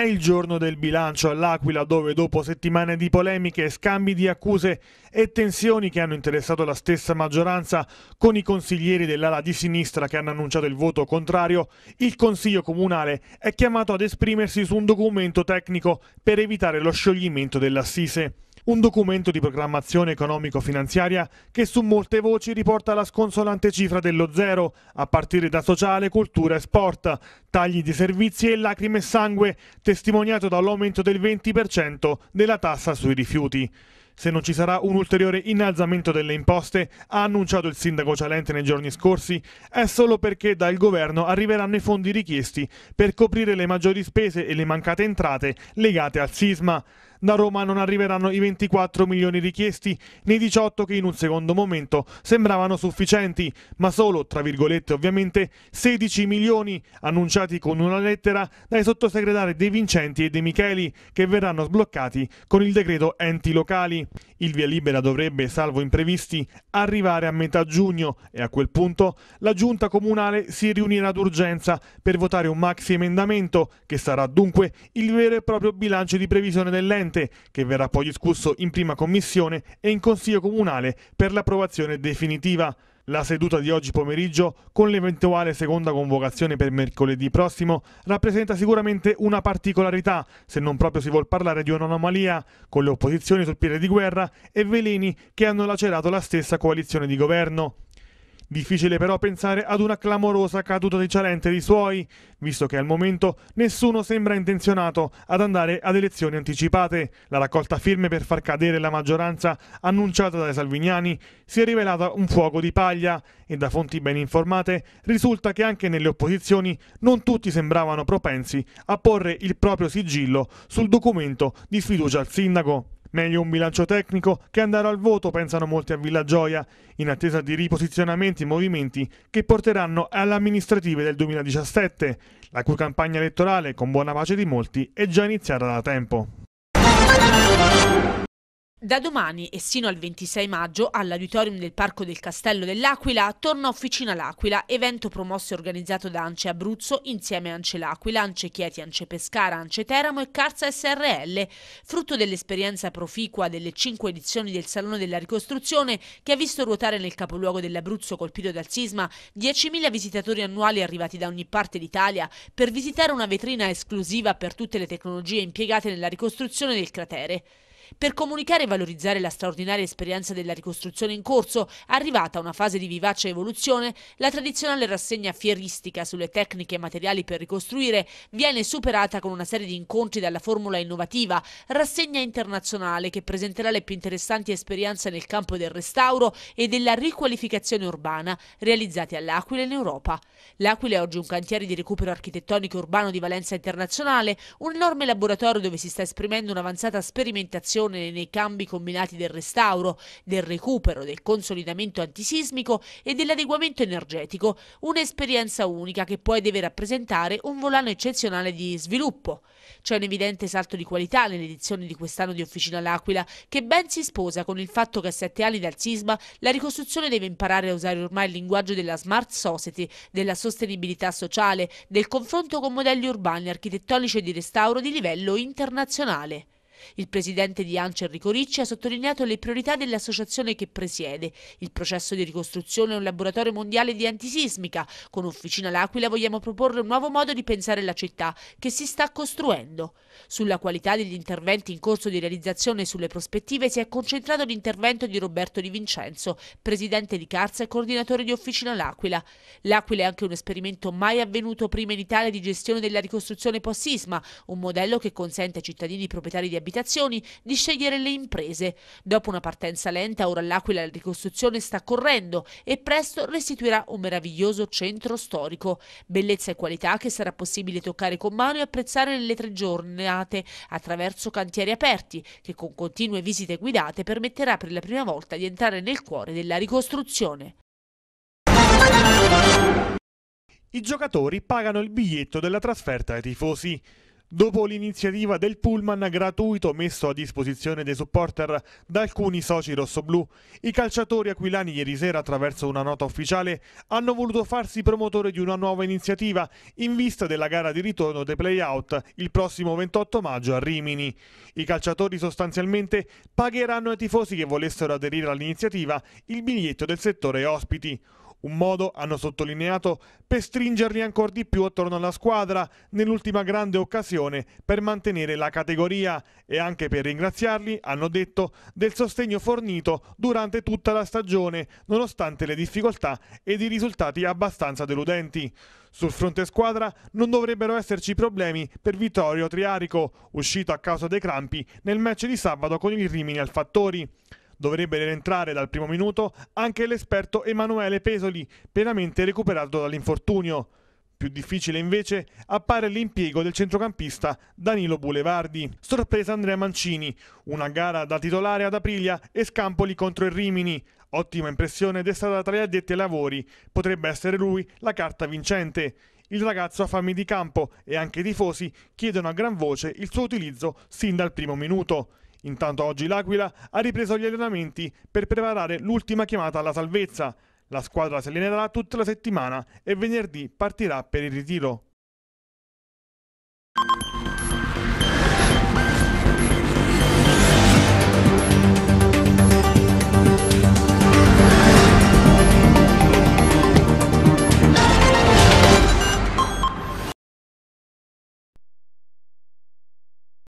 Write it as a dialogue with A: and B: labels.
A: È il giorno del bilancio all'Aquila dove dopo settimane di polemiche, scambi di accuse e tensioni che hanno interessato la stessa maggioranza con i consiglieri dell'ala di sinistra che hanno annunciato il voto contrario, il Consiglio Comunale è chiamato ad esprimersi su un documento tecnico per evitare lo scioglimento dell'assise. Un documento di programmazione economico-finanziaria che su molte voci riporta la sconsolante cifra dello zero, a partire da sociale, cultura e sport, tagli di servizi e lacrime e sangue, testimoniato dall'aumento del 20% della tassa sui rifiuti. Se non ci sarà un ulteriore innalzamento delle imposte, ha annunciato il sindaco Cialente nei giorni scorsi, è solo perché dal governo arriveranno i fondi richiesti per coprire le maggiori spese e le mancate entrate legate al sisma. Da Roma non arriveranno i 24 milioni richiesti, nei 18 che in un secondo momento sembravano sufficienti, ma solo, tra virgolette ovviamente, 16 milioni annunciati con una lettera dai sottosegretari De Vincenti e De Micheli, che verranno sbloccati con il decreto enti locali. Il via libera dovrebbe, salvo imprevisti, arrivare a metà giugno e a quel punto la giunta comunale si riunirà d'urgenza per votare un maxi emendamento che sarà dunque il vero e proprio bilancio di previsione dell'ente importante che verrà poi discusso in prima commissione e in consiglio comunale per l'approvazione definitiva. La seduta di oggi pomeriggio, con l'eventuale seconda convocazione per mercoledì prossimo, rappresenta sicuramente una particolarità, se non proprio si vuol parlare di un'anomalia, con le opposizioni sul piede di guerra e veleni che hanno lacerato la stessa coalizione di governo. Difficile però pensare ad una clamorosa caduta di Cialente dei suoi, visto che al momento nessuno sembra intenzionato ad andare ad elezioni anticipate. La raccolta firme per far cadere la maggioranza annunciata dai salvignani si è rivelata un fuoco di paglia e da fonti ben informate risulta che anche nelle opposizioni non tutti sembravano propensi a porre il proprio sigillo sul documento di sfiducia al sindaco. Meglio un bilancio tecnico che andare al voto, pensano molti a Villa Gioia, in attesa di riposizionamenti e movimenti che porteranno alle amministrative del 2017, la cui campagna elettorale, con buona pace di molti, è già iniziata da tempo.
B: Da domani e sino al 26 maggio all'auditorium del Parco del Castello dell'Aquila torna Officina l'Aquila, evento promosso e organizzato da Ance Abruzzo insieme a Ance L'Aquila, Ance Chieti, Ance Pescara, Ance Teramo e Carza SRL, frutto dell'esperienza proficua delle cinque edizioni del Salone della Ricostruzione che ha visto ruotare nel capoluogo dell'Abruzzo colpito dal sisma 10.000 visitatori annuali arrivati da ogni parte d'Italia per visitare una vetrina esclusiva per tutte le tecnologie impiegate nella ricostruzione del cratere. Per comunicare e valorizzare la straordinaria esperienza della ricostruzione in corso, arrivata a una fase di vivace evoluzione, la tradizionale rassegna fieristica sulle tecniche e materiali per ricostruire viene superata con una serie di incontri dalla formula innovativa, rassegna internazionale che presenterà le più interessanti esperienze nel campo del restauro e della riqualificazione urbana realizzate all'Aquila in Europa. L'Aquila è oggi un cantiere di recupero architettonico urbano di valenza internazionale, un enorme laboratorio dove si sta esprimendo un'avanzata sperimentazione attenzione nei cambi combinati del restauro, del recupero, del consolidamento antisismico e dell'adeguamento energetico, un'esperienza unica che poi deve rappresentare un volano eccezionale di sviluppo. C'è un evidente salto di qualità nell'edizione di quest'anno di Officina L'Aquila che ben si sposa con il fatto che a sette anni dal sisma la ricostruzione deve imparare a usare ormai il linguaggio della smart society, della sostenibilità sociale, del confronto con modelli urbani, architettonici e di restauro di livello internazionale. Il presidente di Ancia Enrico Ricci ha sottolineato le priorità dell'associazione che presiede. Il processo di ricostruzione è un laboratorio mondiale di antisismica. Con Officina L'Aquila vogliamo proporre un nuovo modo di pensare la città che si sta costruendo. Sulla qualità degli interventi in corso di realizzazione e sulle prospettive si è concentrato l'intervento di Roberto Di Vincenzo, presidente di Carza e coordinatore di Officina L'Aquila. L'Aquila è anche un esperimento mai avvenuto prima in Italia di gestione della ricostruzione post-sisma, un modello che consente ai cittadini proprietari di abitazioni abitazioni, di scegliere le imprese. Dopo una partenza lenta, ora l'Aquila la ricostruzione sta correndo e presto restituirà un meraviglioso centro storico. Bellezza e qualità che sarà possibile toccare con mano e apprezzare nelle tre giornate attraverso cantieri aperti, che con continue visite guidate permetterà per la prima volta di entrare nel cuore della ricostruzione.
A: I giocatori pagano il biglietto della trasferta ai tifosi dopo l'iniziativa del pullman gratuito messo a disposizione dei supporter da alcuni soci rossoblù. I calciatori aquilani ieri sera attraverso una nota ufficiale hanno voluto farsi promotore di una nuova iniziativa in vista della gara di ritorno dei playout il prossimo 28 maggio a Rimini. I calciatori sostanzialmente pagheranno ai tifosi che volessero aderire all'iniziativa il biglietto del settore ospiti. Un modo, hanno sottolineato, per stringerli ancora di più attorno alla squadra nell'ultima grande occasione per mantenere la categoria e anche per ringraziarli, hanno detto, del sostegno fornito durante tutta la stagione, nonostante le difficoltà ed i risultati abbastanza deludenti. Sul fronte squadra non dovrebbero esserci problemi per Vittorio Triarico, uscito a causa dei crampi nel match di sabato con il Rimini al Fattori. Dovrebbe rientrare dal primo minuto anche l'esperto Emanuele Pesoli, pienamente recuperato dall'infortunio. Più difficile invece appare l'impiego del centrocampista Danilo Bulevardi. Sorpresa Andrea Mancini, una gara da titolare ad Aprilia e Scampoli contro il Rimini. Ottima impressione destata tra gli addetti ai lavori, potrebbe essere lui la carta vincente. Il ragazzo ha fame di campo e anche i tifosi chiedono a gran voce il suo utilizzo sin dal primo minuto. Intanto oggi l'Aquila ha ripreso gli allenamenti per preparare l'ultima chiamata alla salvezza. La squadra si allenerà tutta la settimana e venerdì partirà per il ritiro.